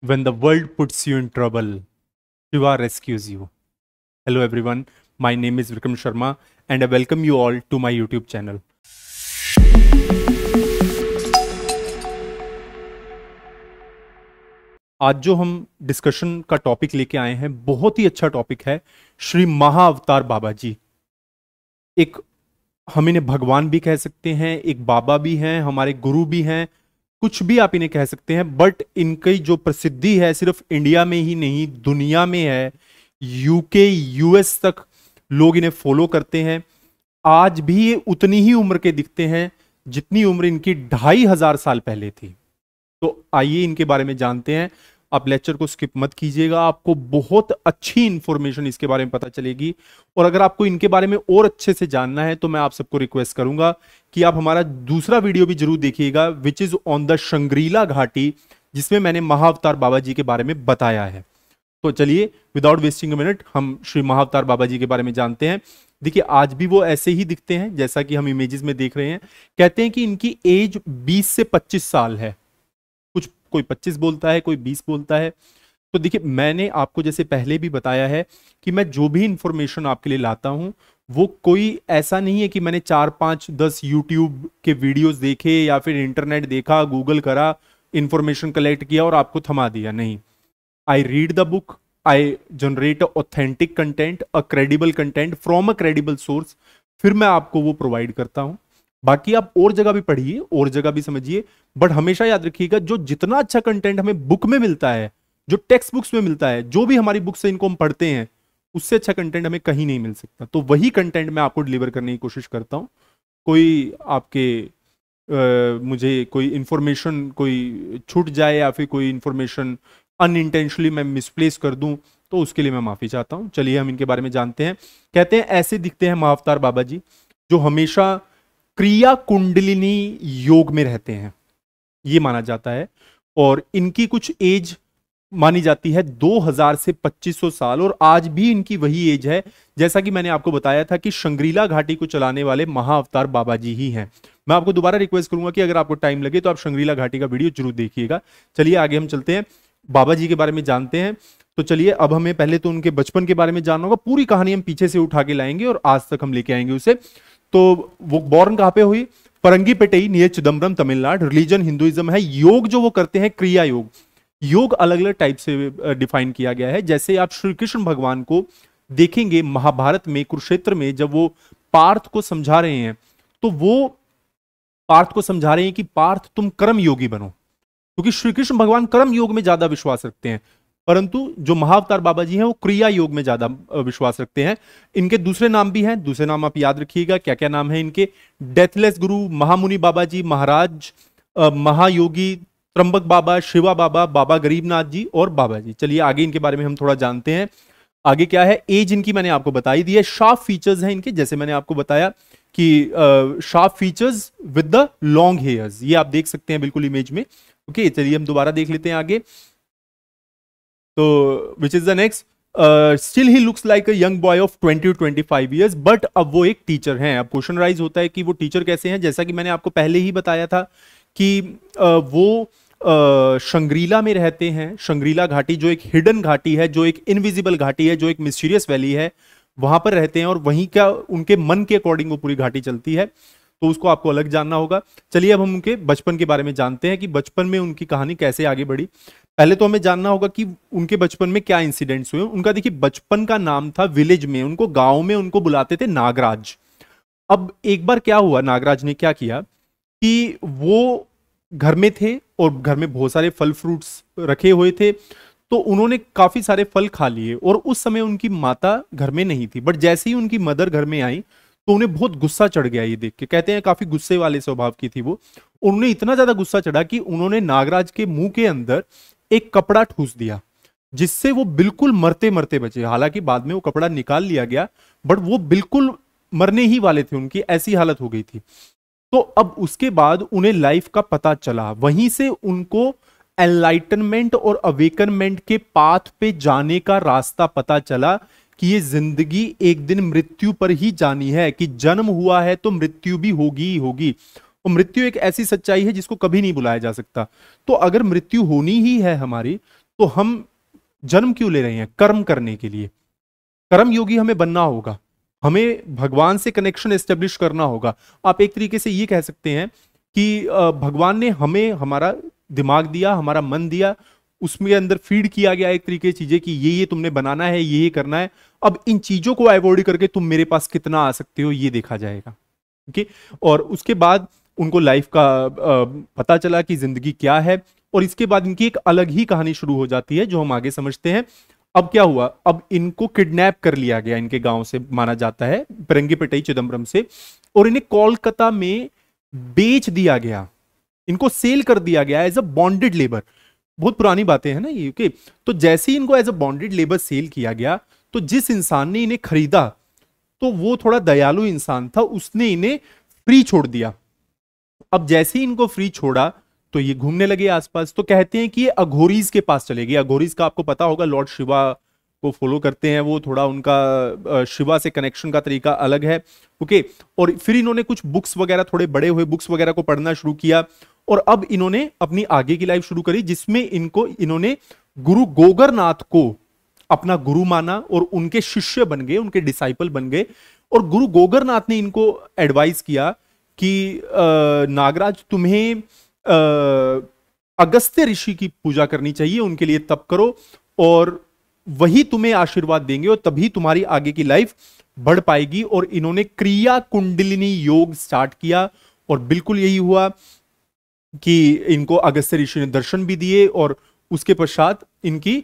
when the world puts you in trouble, Shiva rescues you. Hello everyone, my name is Vikram Sharma and I welcome you all to my YouTube channel. आज जो हम discussion का topic लेके आए हैं बहुत ही अच्छा topic है श्री महाअवतार बाबा जी एक हम इन्हें भगवान भी कह सकते हैं एक बाबा भी हैं हमारे गुरु भी हैं कुछ भी आप इन्हें कह सकते हैं बट इनकी जो प्रसिद्धि है सिर्फ इंडिया में ही नहीं दुनिया में है यूके यूएस तक लोग इन्हें फॉलो करते हैं आज भी ये उतनी ही उम्र के दिखते हैं जितनी उम्र इनकी ढाई हजार साल पहले थी तो आइए इनके बारे में जानते हैं आप लेक्चर को स्किप मत कीजिएगा आपको बहुत अच्छी इन्फॉर्मेशन इसके बारे में पता चलेगी और अगर आपको इनके बारे में और अच्छे से जानना है तो मैं आप सबको रिक्वेस्ट करूंगा कि आप हमारा दूसरा वीडियो भी जरूर देखिएगा which is on the Shangri La घाटी जिसमें मैंने महाअवतार बाबा जी के बारे में बताया है तो चलिए विदाउट वेस्टिंग मिनट हम श्री महाअवतार बाबा जी के बारे में जानते हैं देखिए आज भी वो ऐसे ही दिखते हैं जैसा कि हम इमेजेस में देख रहे हैं कहते हैं कि इनकी एज 20 से 25 साल है कोई पच्चीस बोलता है कोई बीस बोलता है तो देखिए मैंने आपको जैसे पहले भी बताया है कि मैं जो भी इंफॉर्मेशन आपके लिए लाता हूँ वो कोई ऐसा नहीं है कि मैंने चार पांच दस यूट्यूब के वीडियोस देखे या फिर इंटरनेट देखा गूगल करा इंफॉर्मेशन कलेक्ट किया और आपको थमा दिया नहीं I read the book I generate authentic content a credible content from a credible source फिर मैं आपको वो प्रोवाइड करता हूँ बाकी आप और जगह भी पढ़िए और जगह भी समझिए बट हमेशा याद रखिएगा जो जितना अच्छा कंटेंट हमें बुक में मिलता है जो टेक्स्ट बुक्स में मिलता है जो भी हमारी बुक्स इनको हम पढ़ते हैं उससे अच्छा कंटेंट हमें कहीं नहीं मिल सकता तो वही कंटेंट मैं आपको डिलीवर करने की कोशिश करता हूँ कोई आपके आ, मुझे कोई इन्फॉर्मेशन कोई छूट जाए या फिर कोई इन्फॉर्मेशन अनइंटेंशनली मैं मिसप्लेस कर दूं तो उसके लिए मैं माफ़ी चाहता हूँ चलिए हम इनके बारे में जानते हैं कहते हैं ऐसे दिखते हैं महावतार बाबा जी जो हमेशा क्रिया कुंडलिनी योग में रहते हैं ये माना जाता है और इनकी कुछ एज मानी जाती है 2000 से 2500 साल और आज भी इनकी वही एज है जैसा कि मैंने आपको बताया था कि शंग्रीला घाटी को चलाने वाले महाअवतार बाबा जी ही हैं मैं आपको दोबारा रिक्वेस्ट करूंगा कि अगर आपको टाइम लगे तो आप शंग्रीला घाटी का वीडियो जरूर देखिएगा चलिए आगे हम चलते हैं बाबा जी के बारे में जानते हैं तो चलिए अब हमें पहले तो उनके बचपन के बारे में जानना होगा पूरी कहानी हम पीछे से उठा के लाएंगे और आज तक हम लेके आएंगे उसे तो वो बॉर्न कहां पे हुई Parangipettai near Chidambaram Tamil Nadu religion Hinduism है योग जो वो करते हैं क्रिया योग योग अलग अलग टाइप से डिफाइन किया गया है जैसे आप श्री कृष्ण भगवान को देखेंगे महाभारत में कुरुक्षेत्र में जब वो पार्थ को समझा रहे हैं तो वो पार्थ को समझा रहे हैं कि पार्थ तुम कर्म योगी बनो क्योंकि श्री कृष्ण भगवान कर्म योग में ज्यादा विश्वास रखते हैं परंतु जो महावतार बाबा जी हैं वो क्रिया योग में ज्यादा विश्वास रखते हैं इनके दूसरे नाम भी हैं दूसरे नाम आप याद रखिएगा क्या क्या नाम है इनके डेथलेस गुरु महामुनि बाबा जी महाराज महायोगी त्रंबक बाबा शिवा बाबा बाबा गरीबनाथ जी और बाबा जी चलिए आगे इनके बारे में हम थोड़ा जानते हैं आगे क्या है एज इनकी मैंने आपको बताई दी है शार्प फीचर्स हैं इनके जैसे मैंने आपको बताया कि sharp features with the long hairs ये आप देख सकते हैं बिल्कुल इमेज में ओके चलिए हम दोबारा देख लेते हैं आगे तो which is the next still he looks like a young boy of 20 to five years but अब वो एक टीचर हैं अब क्वेश्चन राइज होता है कि वो टीचर कैसे हैं जैसा कि मैंने आपको पहले ही बताया था कि uh, वो Uh, शंग्रीला में रहते हैं शंग्रीला घाटी जो एक हिडन घाटी है जो एक इनविजिबल घाटी है जो एक मिस्टीरियस वैली है वहां पर रहते हैं और वहीं क्या उनके मन के अकॉर्डिंग वो पूरी घाटी चलती है तो उसको आपको अलग जानना होगा चलिए अब हम उनके बचपन के बारे में जानते हैं कि बचपन में उनकी कहानी कैसे आगे बढ़ी पहले तो हमें जानना होगा कि उनके बचपन में क्या इंसिडेंट्स हुए उनका देखिए बचपन का नाम था विलेज में उनको गांव में उनको बुलाते थे नागराज अब एक बार क्या हुआ नागराज ने क्या किया कि वो घर में थे और घर में बहुत सारे फल फ्रूट्स रखे हुए थे तो उन्होंने काफी सारे फल खा लिए और उस समय उनकी माता घर में नहीं थी बट जैसे ही उनकी मदर घर में आई तो उन्हें बहुत गुस्सा चढ़ गया ये देख के कहते हैं काफी गुस्से वाले स्वभाव की थी वो उन्हें इतना ज्यादा गुस्सा चढ़ा कि उन्होंने नागराज के मुंह के अंदर एक कपड़ा ठूस दिया जिससे वो बिल्कुल मरते मरते बचे हालांकि बाद में वो कपड़ा निकाल लिया गया बट वो बिल्कुल मरने ही वाले थे उनकी ऐसी हालत हो गई थी तो अब उसके बाद उन्हें लाइफ का पता चला वहीं से उनको एनलाइटनमेंट और अवेकनमेंट के पाथ पे जाने का रास्ता पता चला कि ये जिंदगी एक दिन मृत्यु पर ही जानी है कि जन्म हुआ है तो मृत्यु भी होगी ही होगी और मृत्यु एक ऐसी सच्चाई है जिसको कभी नहीं बुलाया जा सकता तो अगर मृत्यु होनी ही है हमारी तो हम जन्म क्यों ले रहे हैं कर्म करने के लिए कर्म योगी हमें बनना होगा हमें भगवान से कनेक्शन एस्टेब्लिश करना होगा आप एक तरीके से ये कह सकते हैं कि भगवान ने हमें हमारा दिमाग दिया हमारा मन दिया उसमें अंदर फीड किया गया एक तरीके चीजें कि ये ये तुमने बनाना है ये ये करना है अब इन चीजों को अवॉइड करके तुम मेरे पास कितना आ सकते हो ये देखा जाएगा ओके और उसके बाद उनको लाइफ का पता चला कि जिंदगी क्या है और इसके बाद इनकी एक अलग ही कहानी शुरू हो जाती है जो हम आगे समझते हैं अब क्या हुआ अब इनको किडनैप कर लिया गया इनके गांव से माना जाता है परंगीपेटई चिदम्बरम से और इन्हें कोलकाता में बेच दिया गया इनको सेल कर दिया गया एज अ बॉन्डेड लेबर बहुत पुरानी बातें हैं ना ये ओके तो जैसे ही इनको as a bonded labour sell किया गया तो जिस इंसान ने इन्हें खरीदा तो वो थोड़ा दयालु इंसान था उसने इन्हें फ्री छोड़ दिया अब जैसे ही इनको फ्री छोड़ा तो ये घूमने लगे आसपास तो कहते हैं कि ये अघोरीज के पास चले गए अघोरीज का आपको पता होगा लॉर्ड शिवा को फॉलो करते हैं वो थोड़ा उनका शिवा से कनेक्शन का तरीका अलग है ओके और फिर इन्होंने कुछ बुक्स वगैरह थोड़े बड़े हुए बुक्स वगैरह को पढ़ना शुरू किया और अब इन्होंने अपनी आगे की लाइफ शुरू करी जिसमें इनको इन्होंने गुरु गोगरनाथ को अपना गुरु माना और उनके शिष्य बन गए उनके डिसाइपल बन गए और गुरु गोगरनाथ ने इनको एडवाइस किया कि नागराज तुम्हें अगस्त्य ऋषि की पूजा करनी चाहिए उनके लिए तप करो और वही तुम्हें आशीर्वाद देंगे और तभी तुम्हारी आगे की लाइफ बढ़ पाएगी और इन्होंने क्रिया कुंडलिनी योग स्टार्ट किया और बिल्कुल यही हुआ कि इनको अगस्त्य ऋषि ने दर्शन भी दिए और उसके पश्चात इनकी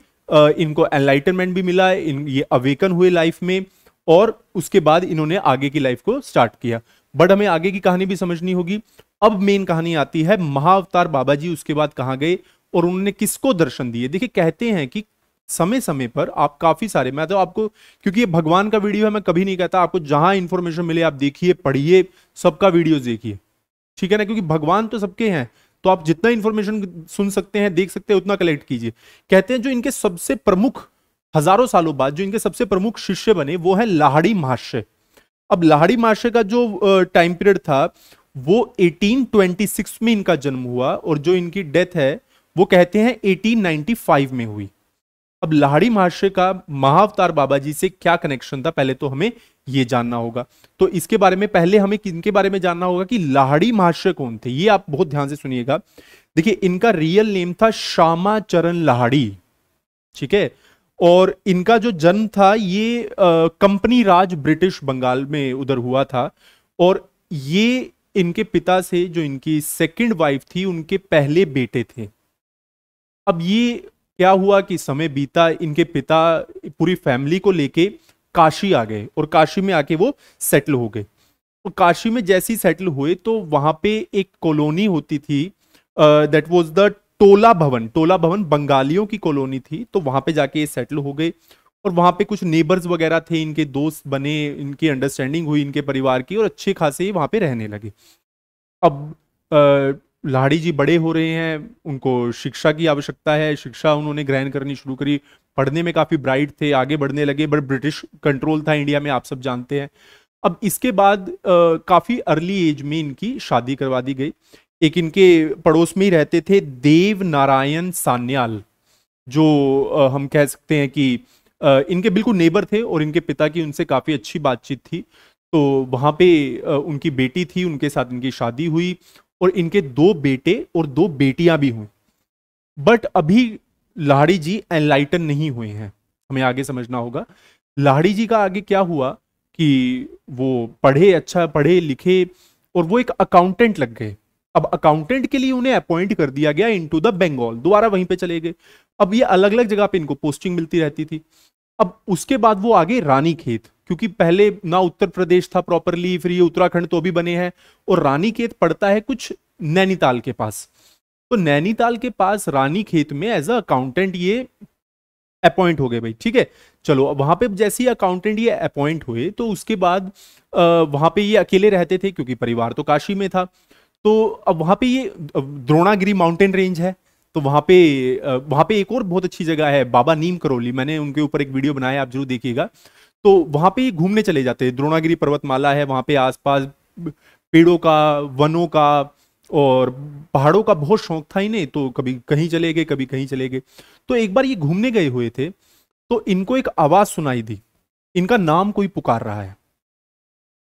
इनको एनलाइटनमेंट भी मिला इन ये अवेकन हुए लाइफ में और उसके बाद इन्होंने आगे की लाइफ को स्टार्ट किया बट हमें आगे की कहानी भी समझनी होगी अब मेन कहानी आती है महाअवतार बाबा जी उसके बाद कहाँ गए और उन्होंने किसको दर्शन दिए देखिए कहते हैं कि समय समय पर आप काफी सारे मैं तो आपको क्योंकि ये भगवान का वीडियो है मैं कभी नहीं कहता आपको जहां इंफॉर्मेशन मिले आप देखिए पढ़िए सबका वीडियो देखिए ठीक है ना क्योंकि भगवान तो सबके हैं तो आप जितना इंफॉर्मेशन सुन सकते हैं देख सकते हैं उतना कलेक्ट कीजिए कहते हैं जो इनके सबसे प्रमुख हजारों सालों बाद जो इनके सबसे प्रमुख शिष्य बने वो है लाहड़ी महाशय अब लाहड़ी महाशय का जो टाइम पीरियड था वो 1826 में इनका जन्म हुआ और जो इनकी डेथ है वो कहते हैं 1895 में हुई अब लाहड़ी महाशय का महाअवतार बाबा जी से क्या कनेक्शन था पहले तो हमें ये जानना होगा तो इसके बारे में पहले हमें किनके बारे में जानना होगा कि लाहड़ी महाशय कौन थे ये आप बहुत ध्यान से सुनिएगा देखिए इनका रियल नेम था श्यामाचरण लाहड़ी ठीक है और इनका जो जन्म था ये कंपनी राज ब्रिटिश बंगाल में उधर हुआ था और ये इनके पिता से जो इनकी सेकंड वाइफ थी उनके पहले बेटे थे अब ये क्या हुआ कि समय बीता इनके पिता पूरी फैमिली को लेके काशी आ गए और काशी में आके वो सेटल हो गए तो काशी में जैसे सेटल हुए तो वहाँ पे एक कॉलोनी होती थी दैट वाज द टोला भवन टोला भवन बंगालियों की कॉलोनी थी तो वहां पे जाके ये सेटल हो गए और वहां पे कुछ नेबर्स वगैरह थे इनके दोस्त बने इनकी अंडरस्टैंडिंग हुई इनके परिवार की और अच्छे खासे वहां पे रहने लगे अब आ, लाड़ी जी बड़े हो रहे हैं उनको शिक्षा की आवश्यकता है शिक्षा उन्होंने ग्रहण करनी शुरू करी पढ़ने में काफ़ी ब्राइट थे आगे बढ़ने लगे बट ब्रिटिश कंट्रोल था इंडिया में आप सब जानते हैं अब इसके बाद काफ़ी अर्ली एज में इनकी शादी करवा दी गई एक इनके पड़ोस में ही रहते थे देव नारायण सान्याल जो हम कह सकते हैं कि इनके बिल्कुल नेबर थे और इनके पिता की उनसे काफ़ी अच्छी बातचीत थी तो वहाँ पे उनकी बेटी थी उनके साथ इनकी शादी हुई और इनके दो बेटे और दो बेटियाँ भी हुई बट अभी लाहड़ी जी एनलाइटन नहीं हुए हैं हमें आगे समझना होगा लाहड़ी जी का आगे क्या हुआ कि वो पढ़े अच्छा पढ़े लिखे और वो एक अकाउंटेंट लग गए अब अकाउंटेंट के लिए उन्हें अपॉइंट कर दिया गया इनटू द बंगाल दोबारा वहीं पे चले गए अब ये अलग अलग जगह पे इनको पोस्टिंग मिलती रहती थी अब उसके बाद वो आगे रानी खेत क्योंकि पहले ना उत्तर प्रदेश था प्रॉपरली फिर ये उत्तराखंड तो भी बने हैं और रानी खेत पड़ता है कुछ नैनीताल के पास तो नैनीताल के पास रानी खेत में एज अ अकाउंटेंट ये अपॉइंट हो गए भाई ठीक है चलो वहां पे जैसे ही अकाउंटेंट ये अपॉइंट हुए तो उसके बाद वहां पे ये अकेले रहते थे क्योंकि परिवार तो काशी में था तो अब वहाँ पे ये द्रोणागिरी माउंटेन रेंज है तो वहाँ पे वहाँ पे एक और बहुत अच्छी जगह है बाबा नीम करोली मैंने उनके ऊपर एक वीडियो बनाया आप जरूर देखिएगा तो वहाँ पे घूमने चले जाते हैं द्रोणागिरी पर्वतमाला है वहाँ पे आसपास पेड़ों का वनों का और पहाड़ों का बहुत शौक था इन्हें तो कभी कहीं चले गए कभी कहीं चले गए तो एक बार ये घूमने गए हुए थे तो इनको एक आवाज़ सुनाई दी इनका नाम कोई पुकार रहा है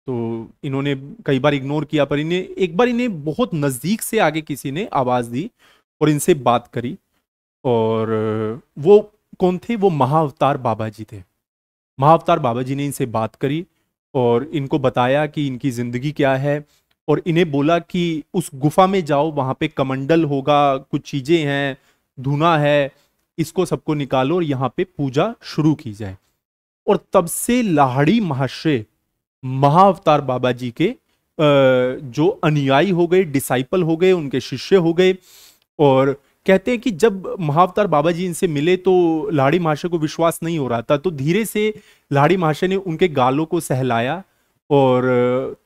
तो इन्होंने कई बार इग्नोर किया पर इन्हें एक बार इन्हें बहुत नज़दीक से आगे किसी ने आवाज़ दी और इनसे बात करी और वो कौन थे वो महाअवतार बाबा जी थे महाअवतार बाबा जी ने इनसे बात करी और इनको बताया कि इनकी ज़िंदगी क्या है और इन्हें बोला कि उस गुफा में जाओ वहाँ पे कमंडल होगा कुछ चीज़ें हैं धुना है इसको सबको निकालो और यहाँ पे पूजा शुरू की जाए और तब से लाहड़ी महाशय महाअवतार बाबा जी के जो अनुयायी हो गए डिसाइपल हो गए उनके शिष्य हो गए और कहते हैं कि जब महावतार बाबा जी इनसे मिले तो लाड़ी महाशय को विश्वास नहीं हो रहा था तो धीरे से लाड़ी महाशय ने उनके गालों को सहलाया और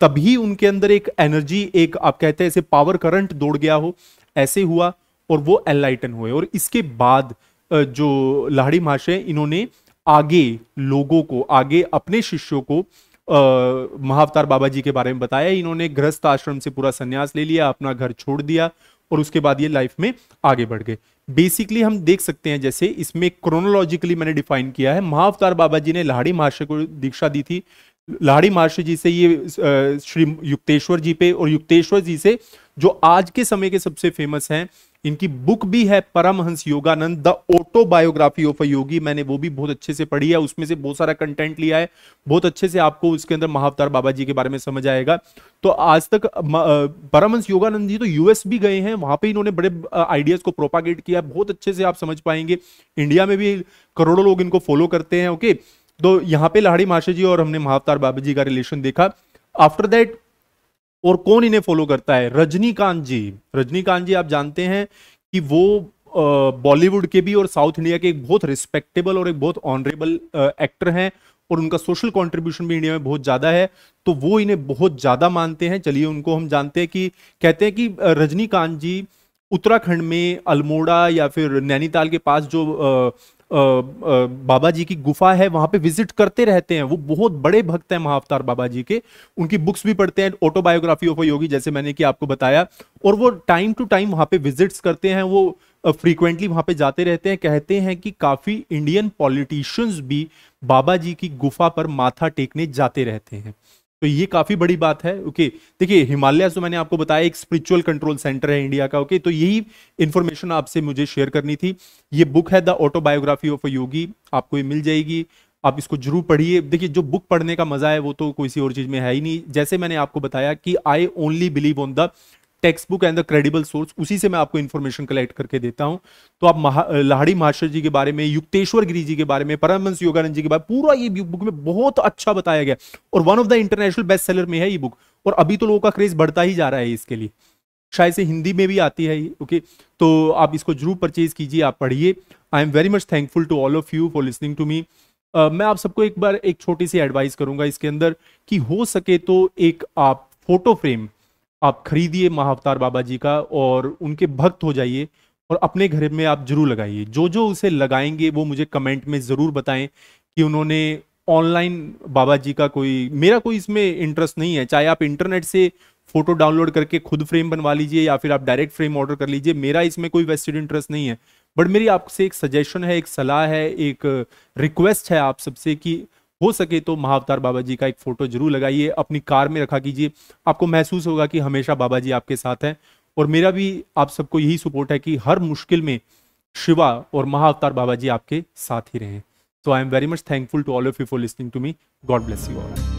तभी उनके अंदर एक एनर्जी एक आप कहते हैं ऐसे पावर करंट दौड़ गया हो ऐसे हुआ और वो एनलाइटन हुए और इसके बाद जो लाड़ी महाशय इन्होंने आगे लोगों को आगे अपने शिष्यों को महावतार बाबा जी के बारे में बताया इन्होंने गृहस्थ आश्रम से पूरा संन्यास ले लिया अपना घर छोड़ दिया और उसके बाद ये लाइफ में आगे बढ़ गए बेसिकली हम देख सकते हैं जैसे इसमें क्रोनोलॉजिकली मैंने डिफाइन किया है महावतार बाबा जी ने लाहड़ी महाशय को दीक्षा दी थी लाहड़ी महाशय जी से ये श्री युक्तेश्वर जी पे और युक्तेश्वर जी से जो आज के समय के सबसे फेमस हैं इनकी बुक भी है Paramhansa Yogananda the autobiography of a yogi मैंने वो भी बहुत अच्छे से पढ़ी है उसमें से बहुत सारा कंटेंट लिया है बहुत अच्छे से आपको उसके अंदर महावतार बाबा जी के बारे में समझ आएगा तो आज तक परमहंस योगानंद जी तो यूएस भी गए हैं वहां पे इन्होंने बड़े आइडियाज को प्रोपागेट किया बहुत अच्छे से आप समझ पाएंगे इंडिया में भी करोड़ों लोग इनको फॉलो करते हैं ओके तो यहाँ पे लाहड़ी माशा जी और हमने महावतार बाबा जी का रिलेशन देखा आफ्टर दैट और कौन इन्हें फॉलो करता है रजनीकांत जी रजनीकांत जी आप जानते हैं कि वो बॉलीवुड के भी और साउथ इंडिया के एक बहुत रिस्पेक्टेबल और एक बहुत ऑनरेबल एक्टर हैं और उनका सोशल कंट्रीब्यूशन भी इंडिया में बहुत ज़्यादा है तो वो इन्हें बहुत ज़्यादा मानते हैं चलिए उनको हम जानते हैं कि कहते हैं कि रजनीकांत जी उत्तराखंड में अल्मोड़ा या फिर नैनीताल के पास जो बाबा जी की गुफा है वहां पे विजिट करते रहते हैं वो बहुत बड़े भक्त हैं महाअवतार बाबा जी के उनकी बुक्स भी पढ़ते हैं ऑटोबायोग्राफी ऑफ योगी जैसे मैंने कि आपको बताया और वो टाइम टू टाइम वहां पे विजिट्स करते हैं वो फ्रीक्वेंटली वहां पे जाते रहते हैं कहते हैं कि काफी इंडियन पॉलिटिशियंस भी बाबा जी की गुफा पर माथा टेकने जाते रहते हैं तो ये काफ़ी बड़ी बात है ओके देखिए हिमालय जो तो मैंने आपको बताया एक स्पिरिचुअल कंट्रोल सेंटर है इंडिया का ओके तो यही इंफॉर्मेशन आपसे मुझे शेयर करनी थी ये बुक है the autobiography of a yogi आपको ये मिल जाएगी आप इसको जरूर पढ़िए देखिए जो बुक पढ़ने का मजा है वो तो कोई सी और चीज़ में है ही नहीं जैसे मैंने आपको बताया कि I only believe on the text book and the credible source उसी से मैं आपको इन्फॉर्मेशन कलेक्ट करके देता हूं तो आप महा, लाहड़ी महाशय जी के बारे में युक्तेश्वर गिरी जी के बारे में परमहंस योगानंद जी के बारे में पूरा ये बुक में बहुत अच्छा बताया गया और one of the international best seller में है ये बुक और अभी तो लोगों का क्रेज बढ़ता ही जा रहा है इसके लिए शायद से हिंदी में भी आती है ओके तो आप इसको जरूर परचेज कीजिए आप पढ़िए I am very much thankful to all of you for listening to me मैं आप सबको एक बार एक छोटी सी एडवाइस करूंगा इसके अंदर कि हो सके तो एक आप फोटो फ्रेम आप खरीदिए महावतार बाबा जी का और उनके भक्त हो जाइए और अपने घर में आप जरूर लगाइए जो जो उसे लगाएंगे वो मुझे कमेंट में ज़रूर बताएं कि उन्होंने ऑनलाइन बाबा जी का कोई मेरा कोई इसमें इंटरेस्ट नहीं है चाहे आप इंटरनेट से फोटो डाउनलोड करके खुद फ्रेम बनवा लीजिए या फिर आप डायरेक्ट फ्रेम ऑर्डर कर लीजिए मेरा इसमें कोई वेस्टेड इंटरेस्ट नहीं है बट मेरी आपसे एक सजेशन है एक सलाह है एक रिक्वेस्ट है आप सबसे कि हो सके तो महाअवतार बाबा जी का एक फोटो जरूर लगाइए अपनी कार में रखा कीजिए आपको महसूस होगा कि हमेशा बाबा जी आपके साथ हैं और मेरा भी आप सबको यही सपोर्ट है कि हर मुश्किल में शिवा और महाअवतार बाबा जी आपके साथ ही रहें तो I am very much thankful to all of you for listening to me God bless you all